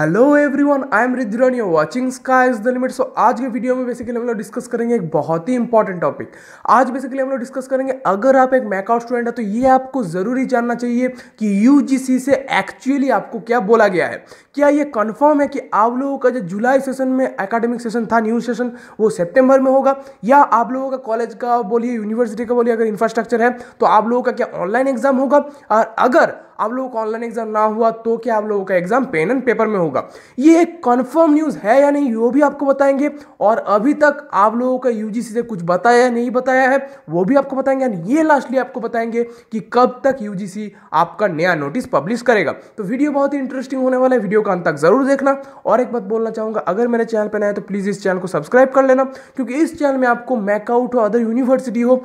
hello everyone I am Ridhan you watching sky is the limit so आज के video में basically हम लोग डिस्कस करेंगे एक बहुत ही इंपॉर्टेंट टॉपिक आज बेसिकली हम लोग डिस्कस करेंगे अगर आप एक मैकआउट स्टूडेंट है तो ये आपको ज़रूरी जानना चाहिए कि यूजीसी से एक्चुअली आपको क्या बोला गया है क्या ये कन्फर्म है कि आप लोगों का जो जुलाई सेशन में अकेडमिक सेशन था न्यूज सेशन वो सेप्टेम्बर में होगा या आप लोगों का कॉलेज का बोलिए यूनिवर्सिटी का बोलिए अगर इंफ्रास्ट्रक्चर है तो आप लोगों का क्या ऑनलाइन एग्जाम होगा और अगर आप लोगों का ऑनलाइन एग्जाम ना हुआ तो क्या आप लोगों का एग्जाम पेन एंड पेपर में होगा ये एक कन्फर्म न्यूज़ है या नहीं वो भी आपको बताएंगे और अभी तक आप लोगों का यूजीसी से कुछ बताया या नहीं बताया है वो भी आपको बताएंगे एंड ये लास्टली आपको बताएंगे कि कब तक यूजीसी आपका नया नोटिस पब्लिश करेगा तो वीडियो बहुत ही इंटरेस्टिंग होने वाला है वीडियो का अंत तक जरूर देखना और एक बात बोलना चाहूंगा अगर मेरे चैनल पर नया तो प्लीज़ इस चैनल को सब्सक्राइब कर लेना क्योंकि इस चैनल में आपको मैकआउट हो अदर यूनिवर्सिटी हो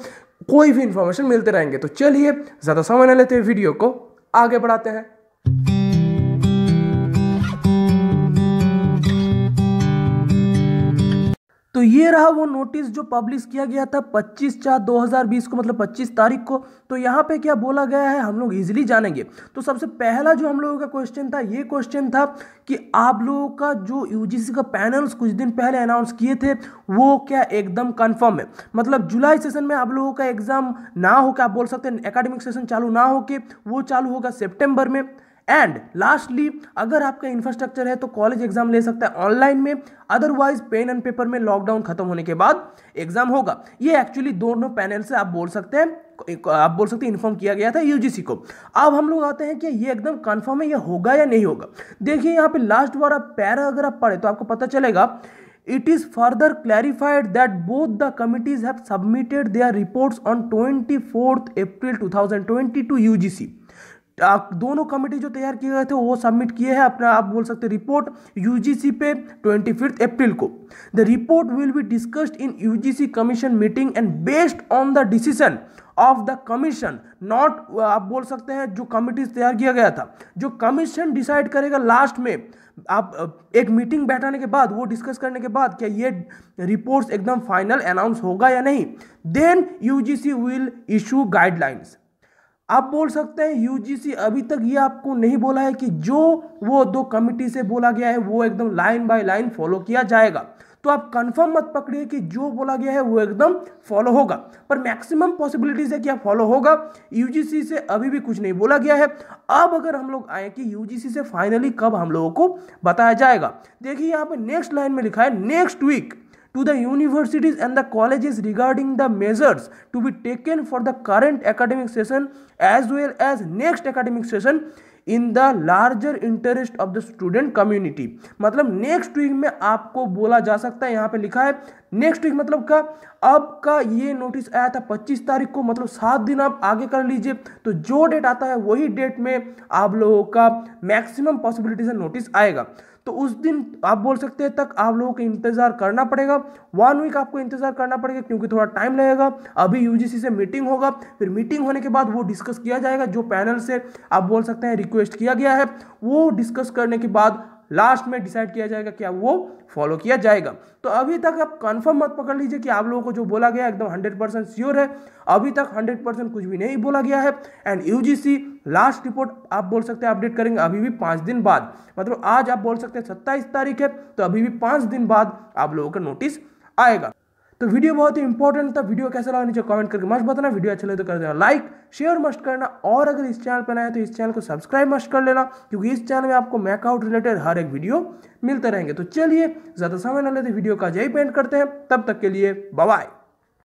कोई भी इंफॉर्मेशन मिलते रहेंगे तो चलिए ज़्यादा समय न लेते वीडियो को आगे बढ़ाते हैं तो ये रहा वो नोटिस जो पब्लिश किया गया था 25 चार 2020 को मतलब 25 तारीख को तो यहाँ पे क्या बोला गया है हम लोग इजीली जानेंगे तो सबसे पहला जो हम लोगों का क्वेश्चन था ये क्वेश्चन था कि आप लोगों का जो यूजीसी का पैनल्स कुछ दिन पहले अनाउंस किए थे वो क्या एकदम कन्फर्म है मतलब जुलाई सेशन में आप लोगों का एग्जाम ना होकर आप बोल सकते हैं अकेडमिक सेशन चालू ना होकर वो चालू होगा सेप्टेम्बर में एंड लास्टली अगर आपका इंफ्रास्ट्रक्चर है तो कॉलेज एग्जाम ले सकता है ऑनलाइन में अदरवाइज पेन एंड पेपर में लॉकडाउन खत्म होने के बाद एग्जाम होगा ये एक्चुअली दोनों पैनल से आप बोल सकते हैं आप बोल सकते हैं इन्फॉर्म किया गया था यूजीसी को अब हम लोग आते हैं कि ये एकदम कंफर्म है ये होगा या नहीं होगा देखिए यहाँ पे लास्ट वाला पैरा अगर आप पढ़े तो आपको पता चलेगा it it is further clarified that both reports on twenty fourth April two thousand twenty two U G C दोनों कमेटी जो तैयार किए गए थे वो सबमिट किए हैं अपना आप बोल सकते रिपोर्ट यू पे ट्वेंटी फिफ्थ अप्रैल को the report will be discussed in U commission meeting and based on the decision of the commission not आप बोल सकते हैं जो कमिटीज तैयार किया गया था जो कमीशन डिसाइड करेगा लास्ट में आप एक मीटिंग बैठाने के बाद वो डिस्कस करने के बाद क्या ये रिपोर्ट्स एकदम फाइनल अनाउंस होगा या नहीं then UGC will issue guidelines आप बोल सकते हैं यूजीसी अभी तक ये आपको नहीं बोला है कि जो वो दो कमिटी से बोला गया है वो एकदम लाइन बाय लाइन फॉलो किया जाएगा तो आप कंफर्म मत पकड़िए कि जो बोला गया है वो एकदम फॉलो होगा पर मैक्सिमम पॉसिबिलिटीज है कि आप फॉलो होगा यूजीसी से अभी भी कुछ नहीं बोला गया है अब अगर हम लोग आए कि यूजीसी से फाइनली कब हम लोगों को बताया जाएगा देखिए यहाँ पे नेक्स्ट लाइन में लिखा है next week to the universities and the colleges regarding the measures to be taken for the current academic session as well as next academic session in the larger interest of the student community मतलब next week में आपको बोला जा सकता है यहाँ पे लिखा है नेक्स्ट वीक मतलब का अब का ये नोटिस आया था 25 तारीख को मतलब सात दिन आप आगे कर लीजिए तो जो डेट आता है वही डेट में आप लोगों का मैक्सिमम पॉसिबिलिटी से नोटिस आएगा तो उस दिन आप बोल सकते हैं तक आप लोगों को इंतजार करना पड़ेगा वन वीक आपको इंतजार करना पड़ेगा क्योंकि थोड़ा टाइम लगेगा अभी यूजीसी से मीटिंग होगा फिर मीटिंग होने के बाद वो डिस्कस किया जाएगा जो पैनल से आप बोल सकते हैं रिक्वेस्ट किया गया है वो डिस्कस करने के बाद लास्ट में डिसाइड किया जाएगा क्या वो फॉलो किया जाएगा तो अभी तक आप कंफर्म मत पकड़ लीजिए कि आप लोगों को जो बोला गया एकदम 100 परसेंट श्योर है अभी तक 100 परसेंट कुछ भी नहीं बोला गया है एंड यूजीसी लास्ट रिपोर्ट आप बोल सकते हैं अपडेट करेंगे अभी भी पाँच दिन बाद मतलब आज आप बोल सकते हैं सत्ताईस तारीख है तो अभी भी पाँच दिन बाद आप लोगों का नोटिस आएगा तो वीडियो बहुत ही इंपॉर्टेंट था वीडियो कैसा लगा नीचे कमेंट करके मस्ट बताना वीडियो अच्छा लगे तो कर देना लाइक शेयर मस्ट करना और अगर इस चैनल पर है तो इस चैनल को सब्सक्राइब मस्ट कर लेना क्योंकि इस चैनल में आपको मैकआउट रिलेटेड हर एक वीडियो मिलते रहेंगे तो चलिए ज़्यादा समय न लेते वीडियो का यही पेंट करते हैं तब तक के लिए बाय